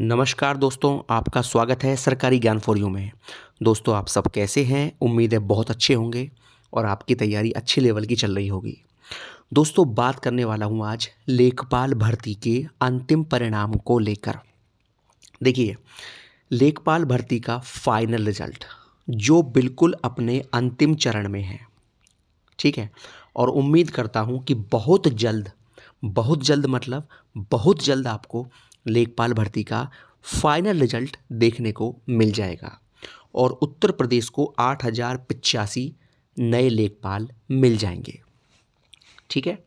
नमस्कार दोस्तों आपका स्वागत है सरकारी ज्ञान फॉर यू में दोस्तों आप सब कैसे हैं उम्मीद है बहुत अच्छे होंगे और आपकी तैयारी अच्छे लेवल की चल रही होगी दोस्तों बात करने वाला हूं आज लेखपाल भर्ती के अंतिम परिणाम को लेकर देखिए लेखपाल भर्ती का फाइनल रिजल्ट जो बिल्कुल अपने अंतिम चरण में है ठीक है और उम्मीद करता हूँ कि बहुत जल्द बहुत जल्द मतलब बहुत जल्द आपको लेखपाल भर्ती का फाइनल रिजल्ट देखने को मिल जाएगा और उत्तर प्रदेश को आठ हज़ार पिचासी नए लेखपाल मिल जाएंगे ठीक है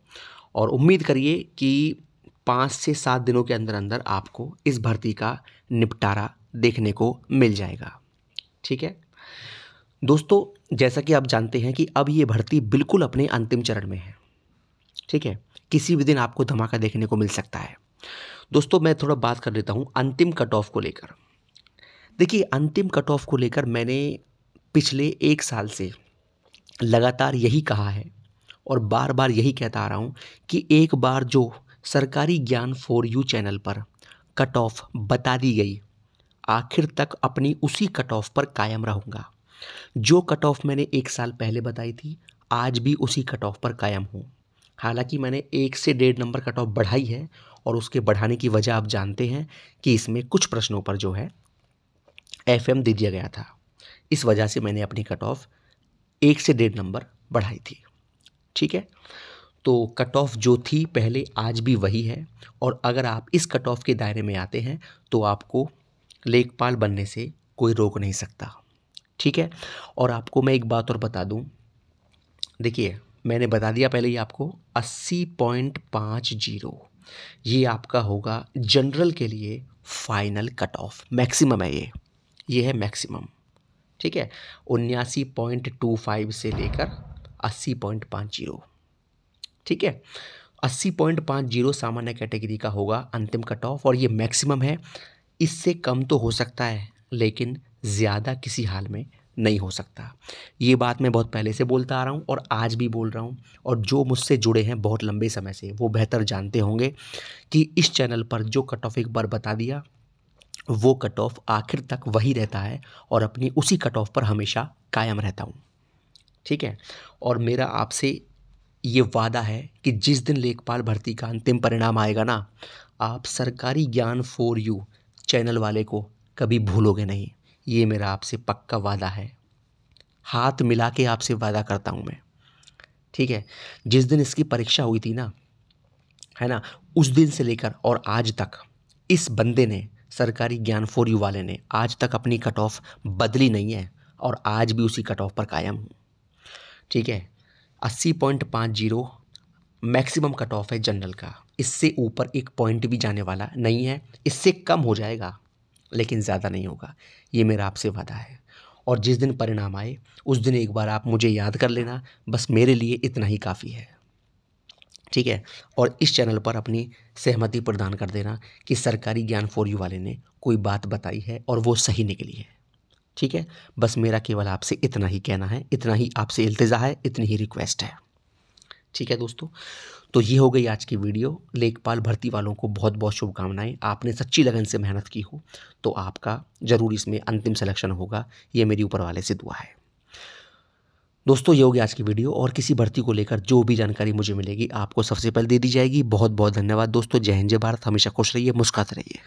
और उम्मीद करिए कि पाँच से सात दिनों के अंदर अंदर आपको इस भर्ती का निपटारा देखने को मिल जाएगा ठीक है दोस्तों जैसा कि आप जानते हैं कि अब ये भर्ती बिल्कुल अपने अंतिम चरण में है ठीक है किसी भी दिन आपको धमाका देखने को मिल सकता है दोस्तों मैं थोड़ा बात कर लेता हूँ अंतिम कट ऑफ को लेकर देखिए अंतिम कट ऑफ को लेकर मैंने पिछले एक साल से लगातार यही कहा है और बार बार यही कहता आ रहा हूँ कि एक बार जो सरकारी ज्ञान फॉर यू चैनल पर कट ऑफ बता दी गई आखिर तक अपनी उसी कट ऑफ पर कायम रहूँगा जो कट ऑफ मैंने एक साल पहले बताई थी आज भी उसी कट ऑफ पर कायम हूँ हालांकि मैंने एक से डेढ़ नंबर कट ऑफ बढ़ाई है और उसके बढ़ाने की वजह आप जानते हैं कि इसमें कुछ प्रश्नों पर जो है एफ दे दिया गया था इस वजह से मैंने अपनी कट ऑफ एक से डेढ़ नंबर बढ़ाई थी ठीक है तो कट ऑफ जो थी पहले आज भी वही है और अगर आप इस कट ऑफ के दायरे में आते हैं तो आपको लेखपाल बनने से कोई रोक नहीं सकता ठीक है और आपको मैं एक बात और बता दूं देखिए मैंने बता दिया पहले ही आपको अस्सी पॉइंट पाँच जीरो ये आपका होगा जनरल के लिए फाइनल कट ऑफ मैक्सिमम है ये ये है मैक्सिमम ठीक है उन्यासी पॉइंट टू फाइव से लेकर अस्सी पॉइंट पाँच जीरो ठीक है अस्सी पॉइंट पाँच जीरो सामान्य कैटेगरी का होगा अंतिम कट ऑफ और ये मैक्सिमम है इससे कम तो हो सकता है लेकिन ज़्यादा किसी हाल में नहीं हो सकता ये बात मैं बहुत पहले से बोलता आ रहा हूँ और आज भी बोल रहा हूँ और जो मुझसे जुड़े हैं बहुत लंबे समय से वो बेहतर जानते होंगे कि इस चैनल पर जो कट ऑफ एक बार बता दिया वो कट ऑफ आखिर तक वही रहता है और अपनी उसी कट ऑफ पर हमेशा कायम रहता हूँ ठीक है और मेरा आपसे ये वादा है कि जिस दिन लेखपाल भर्ती का अंतिम परिणाम आएगा ना आप सरकारी ज्ञान फॉर यू चैनल वाले को कभी भूलोगे नहीं ये मेरा आपसे पक्का वादा है हाथ मिला के आपसे वादा करता हूँ मैं ठीक है जिस दिन इसकी परीक्षा हुई थी ना है ना उस दिन से लेकर और आज तक इस बंदे ने सरकारी ज्ञान फोर यू वाले ने आज तक अपनी कट ऑफ बदली नहीं है और आज भी उसी कट ऑफ पर कायम हूँ ठीक है अस्सी पॉइंट पाँच जीरो मैक्सिमम कट ऑफ है जनरल का इससे ऊपर एक पॉइंट भी जाने वाला नहीं है इससे कम हो जाएगा लेकिन ज़्यादा नहीं होगा ये मेरा आपसे वादा है और जिस दिन परिणाम आए उस दिन एक बार आप मुझे याद कर लेना बस मेरे लिए इतना ही काफ़ी है ठीक है और इस चैनल पर अपनी सहमति प्रदान कर देना कि सरकारी ज्ञान फॉर यू वाले ने कोई बात बताई है और वो सही निकली है ठीक है बस मेरा केवल आपसे इतना ही कहना है इतना ही आपसे इल्तज़ा है इतनी ही रिक्वेस्ट है ठीक है दोस्तों तो ये हो गई आज की वीडियो लेखपाल भर्ती वालों को बहुत बहुत शुभकामनाएं आपने सच्ची लगन से मेहनत की हो तो आपका ज़रूर इसमें अंतिम सिलेक्शन होगा ये मेरी ऊपर वाले से दुआ है दोस्तों ये होगी आज की वीडियो और किसी भर्ती को लेकर जो भी जानकारी मुझे मिलेगी आपको सबसे पहले दे दी जाएगी बहुत बहुत धन्यवाद दोस्तों जय हिंद जय भारत हमेशा खुश रहिए मुस्कात रहिए